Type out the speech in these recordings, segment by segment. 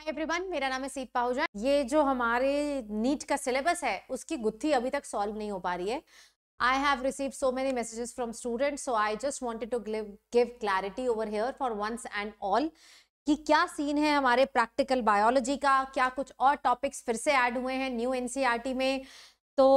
Hi everyone मेरा नाम है सीत पाहुजा ये जो हमारे नीट का सिलेबस है उसकी गुत्थी अभी तक सॉल्व नहीं हो पा रही है I have received so many messages from students, so I just wanted to give, give clarity over here for once and all. कि क्या सीन है हमारे प्रैक्टिकल बायोलॉजी का क्या कुछ और टॉपिक्स फिर से ऐड हुए हैं न्यू एनसीईआरटी e में तो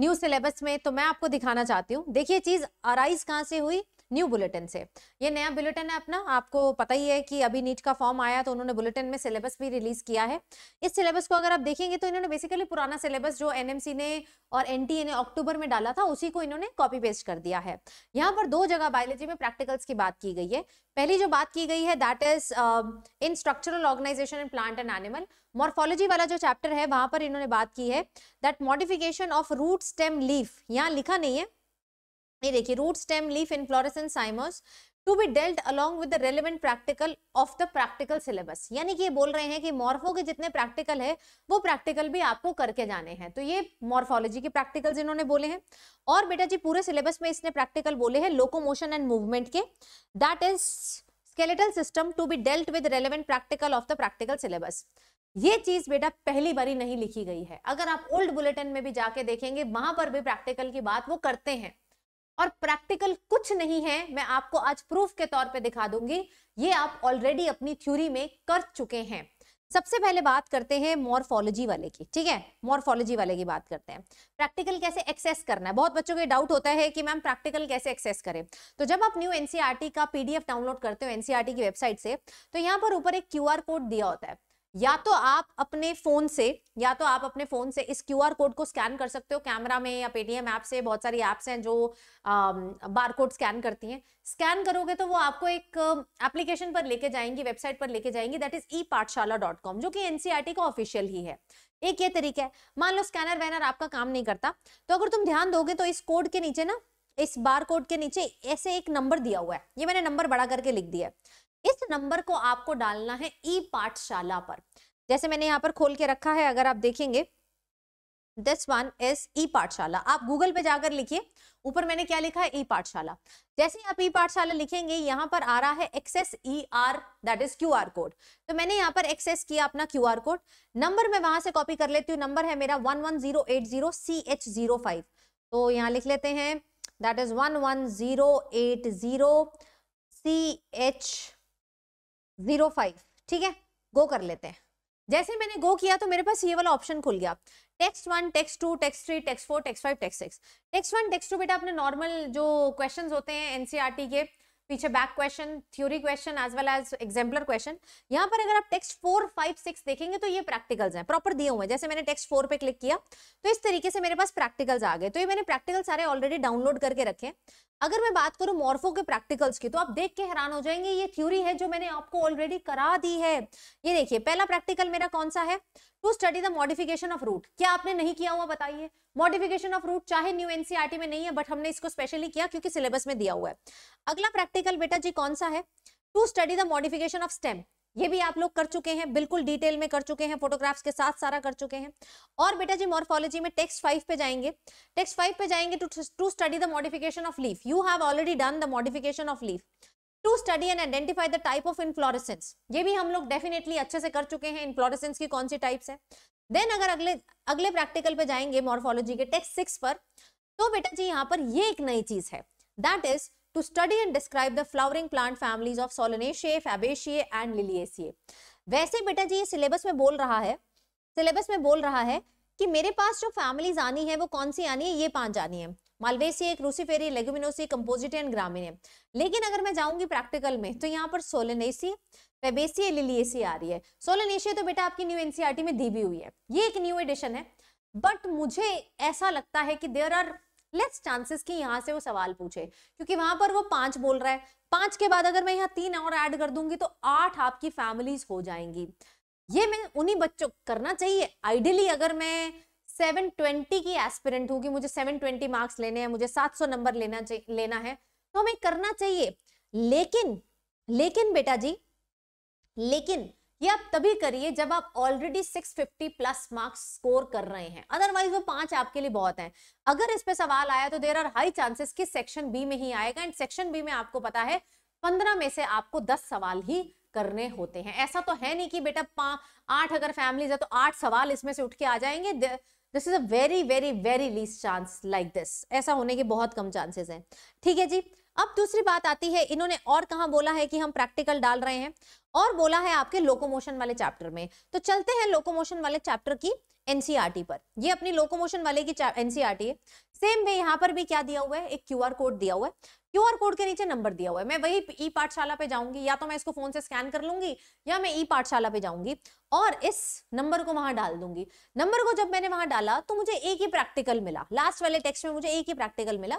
न्यू सिलेबस में तो मैं आपको दिखाना चाहती हूँ देखिए चीज़ अराइज कहाँ से हुई न्यू बुलेटिन से ये नया बुलेटिन है अपना आपको पता ही है कि अभी नीट का फॉर्म आया तो उन्होंने बुलेटिन में सिलेबस भी रिलीज किया है इस सिलेबस को अगर आप देखेंगे तो इन्होंने बेसिकली पुराना सिलेबस जो एनएमसी ने और एनटीए ने अक्टूबर में डाला था उसी को इन्होंने कॉपी पेस्ट कर दिया है यहाँ पर दो जगह बायोलॉजी में प्रैक्टिकल्स की बात की गई है पहली जो बात की गई है that is in structural organisation in plant and animal morphology वाला जो चैप्टर है वहां पर इन्होंने बात की है that modification of root stem leaf यहाँ लिखा नहीं है ये देखिए root stem leaf in inflorescence cymose to be dealt along with the relevant practical of the practical syllabus यानी कि ये बोल रहे हैं कि मॉर्फो के जितने प्रैक्टिकल है वो प्रैक्टिकल भी आपको करके जाने हैं तो ये मॉर्फोलॉजी के प्रैक्टिकल इन्होंने बोले हैं और बेटा जी पूरे सिलेबस में इसने प्रैक्टिकल बोले हैं लोकोमोशन एंड मूवमेंट के that is skeletal system to be dealt with relevant practical of the practical syllabus ये चीज बेटा पहली बारी नहीं लिखी गई है अगर आप ओल्ड बुलेटिन में भी जाके देखेंगे वहां पर भी प्रैक्टिकल की बात वो करते हैं और प्रैक्टिकल कुछ नहीं है मैं आपको आज प्रूफ के तौर पे दिखा दूंगी ये आप ऑलरेडी अपनी थ्योरी में कर चुके हैं सबसे पहले बात करते हैं मॉर्फोलॉजी वाले की ठीक है मॉर्फोलॉजी वाले की बात करते हैं प्रैक्टिकल कैसे एक्सेस करना है बहुत बच्चों को डाउट होता है कि मैम प्रैक्टिकल कैसे एक्सेस करें तो जब आप न्यू एनसीईआरटी e का पीडीएफ डाउनलोड करते हो एनसीईआरटी e की वेबसाइट से तो यहाँ पर ऊपर एक क्यूआर कोड दिया होता है या तो आप अपने फोन से या तो आप अपने फोन से इस क्यू कोड को स्कैन कर सकते हो कैमरा में या पेटीएम ऐप से बहुत सारी ऐप्स हैं जो बार कोड स्कैन करती हैं स्कैन करोगे तो वो आपको एक एप्लीकेशन पर लेके जाएंगी वेबसाइट पर लेके जाएंगी दैट इज ई पाठशाला डॉट कॉम जो कि एनसीईआरटी e का ऑफिशियल ही है एक ये तरीका है मान लो स्कैनर वैनर आपका काम नहीं करता तो अगर तुम ध्यान दोगे तो इस कोड के नीचे ना इस बार कोड के नीचे ऐसे एक नंबर दिया हुआ है ये मैंने नंबर बड़ा करके लिख दिया है इस नंबर को आपको डालना है ई पाठशाला पर जैसे मैंने यहाँ पर खोल के रखा है अगर आप देखेंगे दिस वन इज ई पाठशाला आप गूगल पे जाकर लिखिए ऊपर मैंने क्या लिखा है ई पाठशाला जैसे आप ई पाठशाला लिखेंगे यहाँ पर आ रहा है access E R that is Q R code तो मैंने यहाँ पर एक्सेस किया अपना क्यू आर कोड नंबर मैं वहां से कॉपी कर लेती हूँ नंबर है मेरा one one zero eight zero C H zero five तो यहाँ लिख लेते हैं that is one one zero eight zero C H zero five ठीक है गो कर लेते हैं जैसे मैंने गो किया तो मेरे पास ये वाला ऑप्शन खुल गया text one text two text three text four text five text six text one text two बेटा अपने नॉर्मल जो क्वेश्चंस होते हैं एनसीईआरटी e के पीछे back question theory question as well as exemplar question यहाँ पर अगर आप टेक्स्ट फोर फाइव सिक्स देखेंगे तो ये प्रैक्टिकल्स हैं प्रॉपर दिए हुए हैं जैसे मैंने टेक्स्ट फोर पे क्लिक किया तो इस तरीके से मेरे पास प्रैक्टिकल्स आ गए तो ये मैंने प्रैक्टिकल सारे ऑलरेडी डाउनलोड करके रखे अगर मैं बात करूं मॉर्फो के प्रैक्टिकल्स की तो आप देख के हैरान हो जाएंगे ये थ्योरी है जो मैंने आपको ऑलरेडी करा दी है ये देखिए पहला प्रैक्टिकल मेरा कौन सा है to study the modification of root क्या आपने नहीं किया हुआ बताइए मॉडिफिकेशन ऑफ रूट चाहे न्यू एनसीआरटी e में नहीं है बट हमने इसको स्पेशली किया क्योंकि सिलेबस में दिया हुआ है अगला प्रैक्टिकल बेटा जी कौन सा है to study the modification of stem ये भी आप लोग कर चुके हैं बिल्कुल डिटेल में कर चुके हैं फोटोग्राफ्स के साथ सारा कर चुके हैं और बेटा जी मॉर्फोलॉजी में टेक्स्ट फाइव पे जाएंगे टेक्स्ट फाइव पे जाएंगे to to study the modification of leaf you have already done the modification of leaf to study and identify the type of inflorescence ये भी हम लोग डेफिनेटली अच्छे से कर चुके हैं इनफ्लोरेसेंस की कौन सी टाइप्स है देन अगर अगले अगले प्रैक्टिकल पे जाएंगे मॉर्फोलॉजी के टेक्स्ट सिक्स पर तो बेटा जी यहाँ पर ये एक नई चीज है that is to study and describe the flowering plant families of Solanaceae Fabaceae and Liliaceae वैसे बेटा जी ये सिलेबस में बोल रहा है सिलेबस में बोल रहा है कि मेरे पास जो फैमिलीज आनी है वो कौन सी आनी है ये पांच आनी है मालवेसी है क्रूसीफेरी लेगुमिनोसी कंपोजिट एंड ग्रामीण है लेकिन अगर मैं जाऊंगी प्रैक्टिकल में तो यहाँ पर सोलनेसी फेबेसी लिलियसी आ रही है सोलेनेशिया तो बेटा आपकी न्यू एनसीआरटी में दी भी हुई है ये एक न्यू एडिशन है बट मुझे ऐसा लगता है कि देर आर लेस चांसेस कि यहाँ से वो सवाल पूछे क्योंकि वहां पर वो पांच बोल रहा है पांच के बाद अगर मैं यहाँ तीन और ऐड कर दूंगी तो आठ आपकी फैमिलीज हो जाएंगी ये मैं उन्हीं बच्चों करना चाहिए आइडियली अगर मैं 720 की एस्पिरेंट हूँ कि मुझे 720 मार्क्स लेने हैं मुझे 700 नंबर लेना लेना है तो हमें करना चाहिए लेकिन लेकिन बेटा जी लेकिन ये आप तभी करिए जब आप ऑलरेडी 650 प्लस मार्क्स स्कोर कर रहे हैं अदरवाइज वो पांच आपके लिए बहुत हैं अगर इस पे सवाल आया तो देर आर हाई चांसेस कि सेक्शन बी में ही आएगा एंड सेक्शन बी में आपको पता है पंद्रह में से आपको दस सवाल ही करने होते हैं ऐसा तो है नहीं कि बेटा आठ अगर फैमिलीज है तो आठ सवाल इसमें से उठ के आ जाएंगे this is a very very very least chance like this ऐसा होने के बहुत कम चांसेस हैं ठीक है जी अब दूसरी बात आती है इन्होंने और कहा बोला है कि हम प्रैक्टिकल डाल रहे हैं और बोला है आपके लोकोमोशन वाले चैप्टर में तो चलते हैं लोकोमोशन वाले चैप्टर की एनसीआरटी पर ये अपनी लोकोमोशन वाले की एनसीईआरटी है सेम वे यहाँ पर भी क्या दिया हुआ है एक क्यूआर कोड दिया हुआ है क्यूआर कोड के नीचे नंबर दिया हुआ है मैं वही ई पाठशाला पे जाऊंगी या तो मैं इसको फोन से स्कैन कर लूंगी या मैं ई पाठशाला पे जाऊंगी और इस नंबर को वहां डाल दूंगी नंबर को जब मैंने वहां डाला तो मुझे एक ही प्रैक्टिकल मिला लास्ट वाले टेक्स्ट में मुझे एक ही प्रैक्टिकल मिला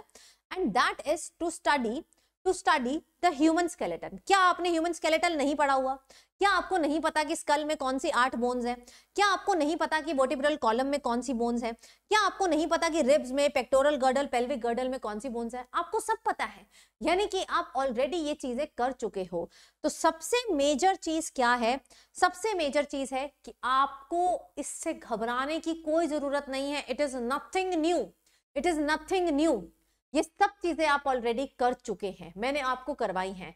and that is to study to study the human skeleton क्या आपने ह्यूमन स्केलेटन नहीं पढ़ा हुआ क्या आपको नहीं पता कि स्कल में कौन सी आठ बोन्स हैं क्या आपको नहीं पता कि बोटिब्रल कॉलम में कौन सी बोन्स हैं क्या आपको नहीं पता कि रिब्स में पेक्टोरल गर्डल पेल्विक गर्डल में कौन सी बोन्स हैं आपको सब पता है यानी कि आप ऑलरेडी ये चीजें कर चुके हो तो सबसे मेजर चीज क्या है सबसे मेजर चीज है कि आपको इससे घबराने की कोई जरूरत नहीं है it is nothing new it is nothing new ये सब चीज़ें आप ऑलरेडी कर चुके हैं मैंने आपको करवाई हैं